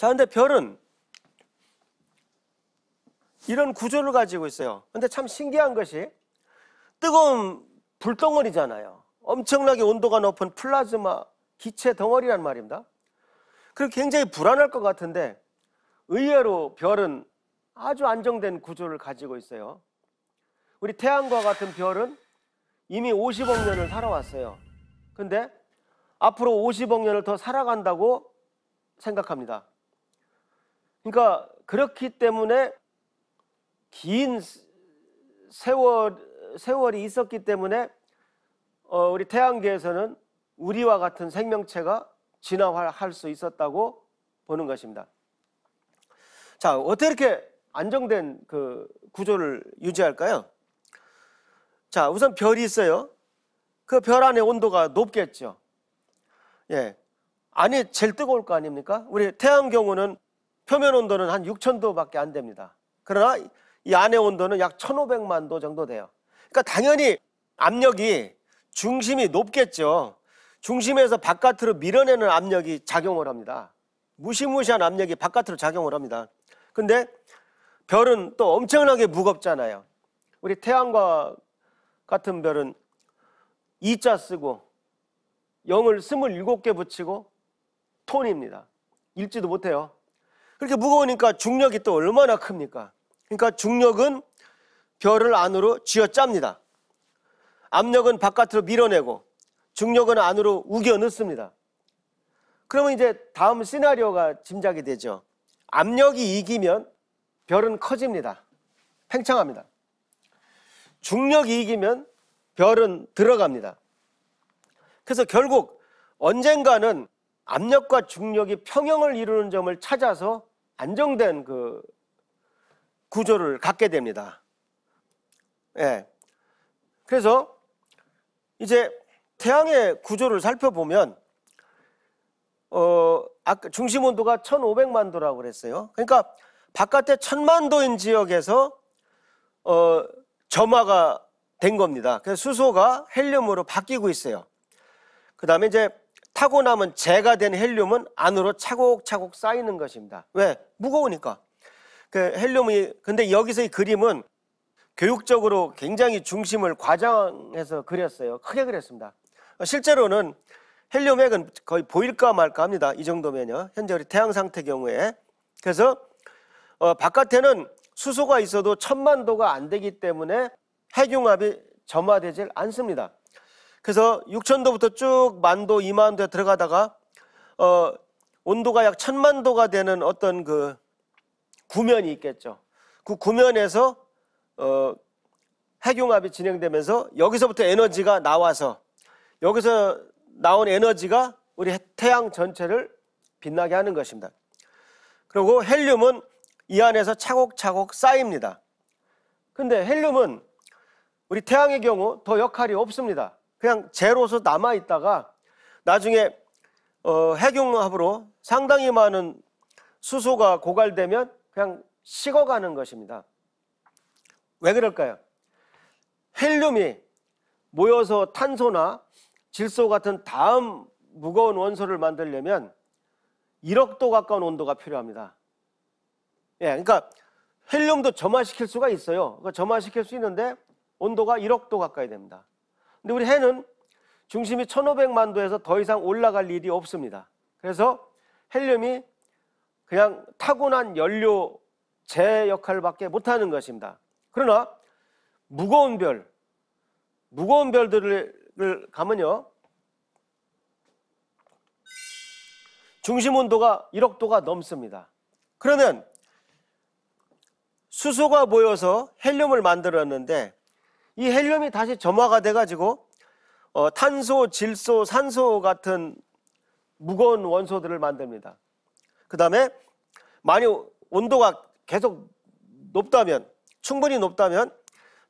자, 근데 별은 이런 구조를 가지고 있어요. 근데 참 신기한 것이 뜨거운 불덩어리잖아요. 엄청나게 온도가 높은 플라즈마 기체 덩어리란 말입니다. 그리고 굉장히 불안할 것 같은데 의외로 별은 아주 안정된 구조를 가지고 있어요. 우리 태양과 같은 별은 이미 50억 년을 살아왔어요. 근데 앞으로 50억 년을 더 살아간다고 생각합니다. 그러니까 그렇기 때문에 긴 세월 세월이 있었기 때문에 어, 우리 태양계에서는 우리와 같은 생명체가 진화할 수 있었다고 보는 것입니다. 자, 어떻게 이렇게 안정된 그 구조를 유지할까요? 자, 우선 별이 있어요. 그 별 안에 온도가 높겠죠. 예. 안이 제일 뜨거울 거 아닙니까? 우리 태양 경우는 표면 온도는 한 6,000도밖에 안 됩니다. 그러나 이 안의 온도는 약 1,500만 도 정도 돼요. 그러니까 당연히 압력이 중심이 높겠죠. 중심에서 바깥으로 밀어내는 압력이 작용을 합니다. 무시무시한 압력이 바깥으로 작용을 합니다. 근데 별은 또 엄청나게 무겁잖아요. 우리 태양과 같은 별은 2자 쓰고 0을 27개 붙이고 톤입니다. 읽지도 못해요. 그렇게 무거우니까 중력이 또 얼마나 큽니까? 그러니까 중력은 별을 안으로 쥐어짭니다. 압력은 바깥으로 밀어내고 중력은 안으로 우겨 넣습니다. 그러면 이제 다음 시나리오가 짐작이 되죠. 압력이 이기면 별은 커집니다. 팽창합니다. 중력이 이기면 별은 들어갑니다. 그래서 결국 언젠가는 압력과 중력이 평형을 이루는 점을 찾아서 안정된 그 구조를 갖게 됩니다. 예. 그래서 이제 태양의 구조를 살펴보면 어, 아까 중심 온도가 1,500만 도라고 그랬어요. 그러니까 바깥에 1,000만 도인 지역에서 어, 점화가 된 겁니다. 그래서 수소가 헬륨으로 바뀌고 있어요. 그다음에 이제 타고 나면 재가 된 헬륨은 안으로 차곡차곡 쌓이는 것입니다. 왜? 무거우니까. 그 헬륨이 근데 여기서 이 그림은 교육적으로 굉장히 중심을 과장해서 그렸어요. 크게 그렸습니다. 실제로는 헬륨 핵은 거의 보일까 말까 합니다. 이 정도면요. 현재 우리 태양 상태 경우에. 그래서 어, 바깥에는 수소가 있어도 천만도가 안 되기 때문에 핵융합이 점화되질 않습니다. 그래서 6천도부터 쭉 만도, 2만도에 들어가다가 어, 온도가 약 천만도가 되는 어떤 그 구면이 있겠죠. 그 구면에서 어, 핵융합이 진행되면서 여기서부터 에너지가 나와서 여기서 나온 에너지가 우리 태양 전체를 빛나게 하는 것입니다. 그리고 헬륨은 이 안에서 차곡차곡 쌓입니다. 근데 헬륨은 우리 태양의 경우 더 역할이 없습니다. 그냥 재로서 남아 있다가 나중에 어, 핵융합으로 상당히 많은 수소가 고갈되면 그냥 식어가는 것입니다. 왜 그럴까요? 헬륨이 모여서 탄소나 질소 같은 다음 무거운 원소를 만들려면 1억 도 가까운 온도가 필요합니다. 예, 그러니까 헬륨도 점화시킬 수가 있어요. 그러니까 점화시킬 수 있는데 온도가 1억 도 가까이 됩니다. 근데 우리 해는 중심이 1500만 도에서 더 이상 올라갈 일이 없습니다. 그래서 헬륨이 그냥 타고난 연료제 역할밖에 못하는 것입니다. 그러나 무거운 별, 무거운 별들을 가면요. 중심 온도가 1억 도가 넘습니다. 그러면 수소가 모여서 헬륨을 만들었는데 이 헬륨이 다시 점화가 돼가지고 어, 탄소, 질소, 산소 같은 무거운 원소들을 만듭니다. 그 다음에 많이 온도가 계속 높다면 충분히 높다면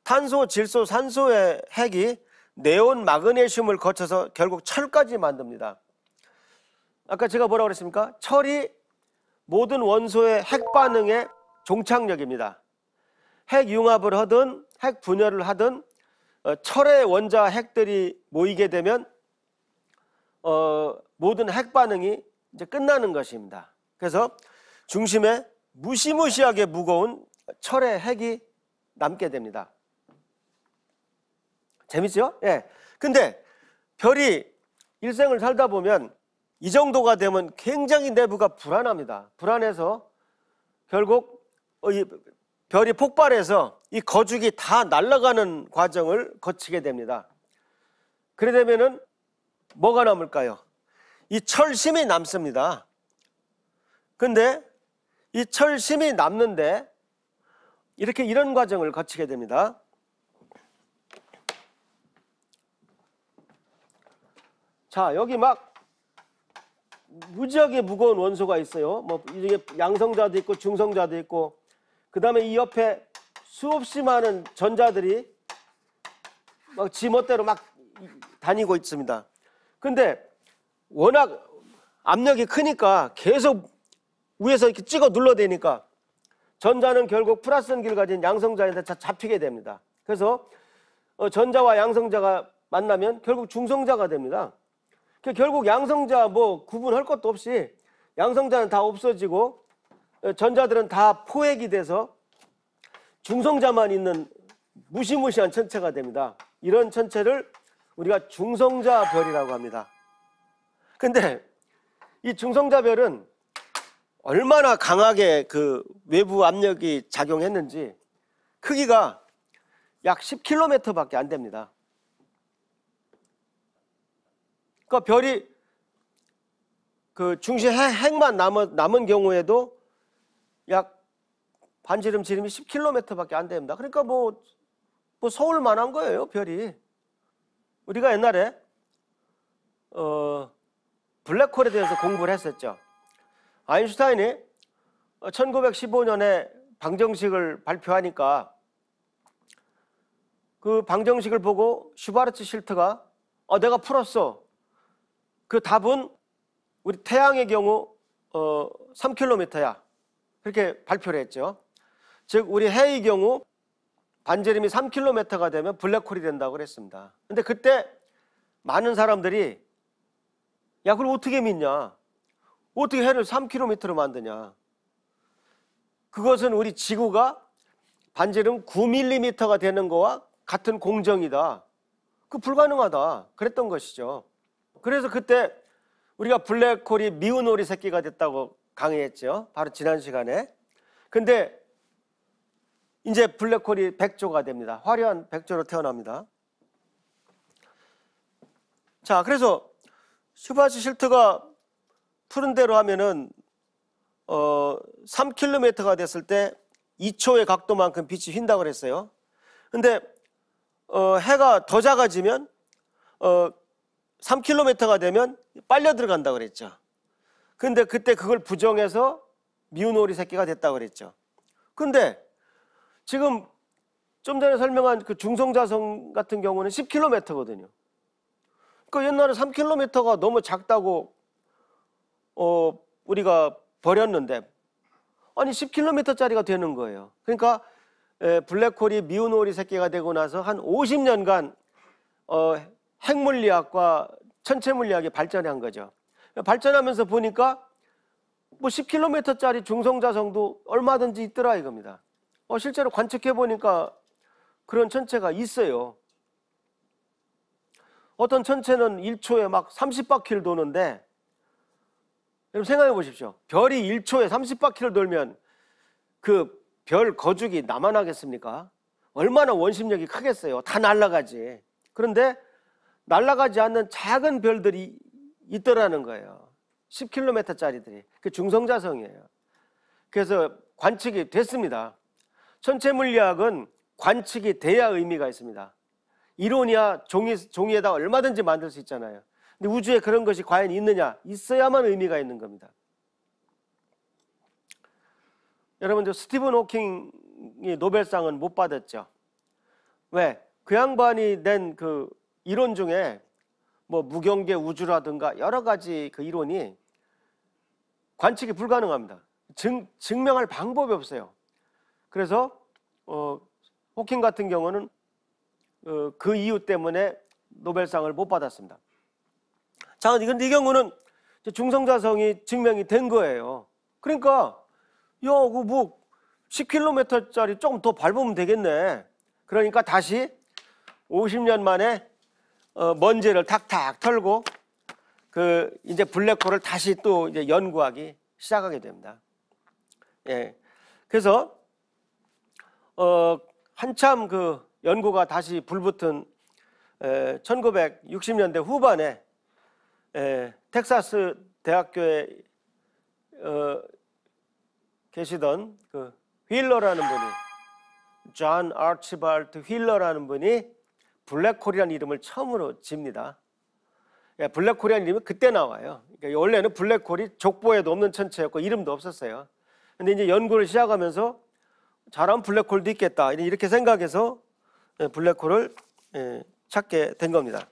탄소, 질소, 산소의 핵이 네온 마그네슘을 거쳐서 결국 철까지 만듭니다. 아까 제가 뭐라고 그랬습니까? 철이 모든 원소의 핵 반응의 종착역입니다. 핵융합을 하든 핵 분열을 하든 어, 철의 원자 핵들이 모이게 되면 어, 모든 핵 반응이 이제 끝나는 것입니다. 그래서 중심에 무시무시하게 무거운 철의 핵이 남게 됩니다. 재밌죠? 예. 근데 별이 일생을 살다 보면 이 정도가 되면 굉장히 내부가 불안합니다. 불안해서 결국 어, 별이 폭발해서 이 거죽이 다 날아가는 과정을 거치게 됩니다. 그래 되면은 뭐가 남을까요? 이 철심이 남습니다. 근데 이 철심이 남는데 이렇게 이런 과정을 거치게 됩니다. 자, 여기 막 무지하게 무거운 원소가 있어요. 뭐 이게 양성자도 있고 중성자도 있고 그다음에 이 옆에 수없이 많은 전자들이 막 지멋대로 막 다니고 있습니다. 근데 워낙 압력이 크니까 계속 위에서 이렇게 찍어 눌러대니까 전자는 결국 플러스는 길 가진 양성자한테 잡히게 됩니다. 그래서 어, 전자와 양성자가 만나면 결국 중성자가 됩니다. 그 결국 양성자 뭐 구분할 것도 없이 양성자는 다 없어지고 어, 전자들은 다 포획이 돼서 중성자만 있는 무시무시한 천체가 됩니다. 이런 천체를 우리가 중성자 별이라고 합니다. 근데 이 중성자 별은 얼마나 강하게 그 외부 압력이 작용했는지 크기가 약 10km 밖에 안 됩니다. 그러니까 별이 그 중심 핵만 남은, 경우에도 약 반지름 지름이 10km밖에 안 됩니다. 그러니까 뭐, 뭐 서울만한 거예요, 별이. 우리가 옛날에 어, 블랙홀에 대해서 공부를 했었죠. 아인슈타인이 1915년에 방정식을 발표하니까 그 방정식을 보고 슈바르츠 실트가 어, 내가 풀었어. 그 답은 우리 태양의 경우 어, 3km야. 그렇게 발표를 했죠. 즉 우리 해의 경우 반지름이 3km가 되면 블랙홀이 된다고 그랬습니다. 근데 그때 많은 사람들이 야 그걸 어떻게 믿냐? 어떻게 해를 3km로 만드냐? 그것은 우리 지구가 반지름 9mm가 되는 거와 같은 공정이다. 그 불가능하다. 그랬던 것이죠. 그래서 그때 우리가 블랙홀이 미운 오리 새끼가 됐다고 강의했죠. 바로 지난 시간에. 근데 이제 블랙홀이 백조가 됩니다. 화려한 백조로 태어납니다. 자, 그래서 슈바츠 실트가 푸른 대로 하면은 어, 3km가 됐을 때 2초의 각도만큼 빛이 휜다고 그랬어요. 근데 어, 해가 더 작아지면 어, 3km가 되면 빨려 들어간다 고 그랬죠. 근데 그때 그걸 부정해서 미운 오리 새끼가 됐다 고 그랬죠. 근데 지금 좀 전에 설명한 그 중성자성 같은 경우는 10km거든요. 그 옛날에 3km가 너무 작다고 어 우리가 버렸는데 아니 10km짜리가 되는 거예요. 그러니까 블랙홀이 미운오리 새끼가 되고 나서 한 50년간 어 핵물리학과 천체물리학이 발전한 거죠. 발전하면서 보니까 뭐 10km짜리 중성자성도 얼마든지 있더라 이겁니다. 어, 실제로 관측해 보니까 그런 천체가 있어요. 어떤 천체는 1초에 막 30바퀴를 도는데 여러분 생각해 보십시오. 별이 1초에 30바퀴를 돌면 그 별 거죽이 나만 하겠습니까? 얼마나 원심력이 크겠어요. 다 날아가지. 그런데 날아가지 않는 작은 별들이 있더라는 거예요. 10km짜리들이. 그 중성자성이에요. 그래서 관측이 됐습니다. 천체 물리학은 관측이 돼야 의미가 있습니다. 이론이야 종이, 종이에다 얼마든지 만들 수 있잖아요. 근데 우주에 그런 것이 과연 있느냐? 있어야만 의미가 있는 겁니다. 여러분 스티븐 호킹이 노벨상은 못 받았죠. 왜? 그 양반이 낸 그 이론 중에 뭐 무경계 우주라든가 여러 가지 그 이론이 관측이 불가능합니다. 증, 증명할 방법이 없어요. 그래서 어, 호킹 같은 경우는 어, 그 이유 때문에 노벨상을 못 받았습니다. 자, 근데 이 경우는 중성자성이 증명이 된 거예요. 그러니까 야, 그뭐 10km짜리 조금 더 밟으면 되겠네. 그러니까 다시 50년 만에 어, 먼지를 탁탁 털고 그 이제 블랙홀을 다시 또 이제 연구하기 시작하게 됩니다. 예. 그래서 어, 한참 그 연구가 다시 불붙은 에, 1960년대 후반에 에, 텍사스 대학교에 어, 계시던 그 휠러라는 분이 존 아치발트 휠러라는 분이 블랙홀이라는 이름을 처음으로 집니다. 예, 블랙홀이라는 이름이 그때 나와요. 그러니까 원래는 블랙홀이 족보에도 없는 천체였고 이름도 없었어요. 근데 이제 연구를 시작하면서 잘하면 블랙홀도 있겠다 이렇게 생각해서 예, 블랙홀을 예, 찾게 된 겁니다.